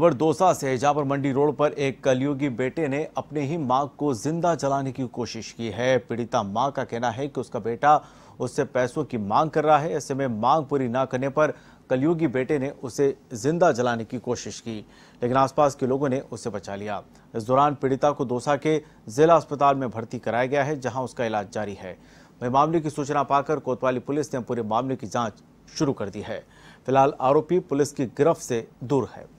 खबर दोसा से जहां मंडी रोड पर एक कलयुगी बेटे ने अपने ही मां को जिंदा जलाने की कोशिश की है पीड़िता मां का कहना है कि उसका बेटा उससे पैसों की मांग कर रहा है ऐसे में मांग पूरी ना करने पर कलयुगी बेटे ने उसे जिंदा जलाने की कोशिश की लेकिन आसपास के लोगों ने उसे बचा लिया इस दौरान पीड़िता को दोसा के जिला अस्पताल में भर्ती कराया गया है जहाँ उसका इलाज जारी है वही मामले की सूचना पाकर कोतवाली पुलिस ने पूरे मामले की जाँच शुरू कर दी है फिलहाल आरोपी पुलिस की गिरफ्त से दूर है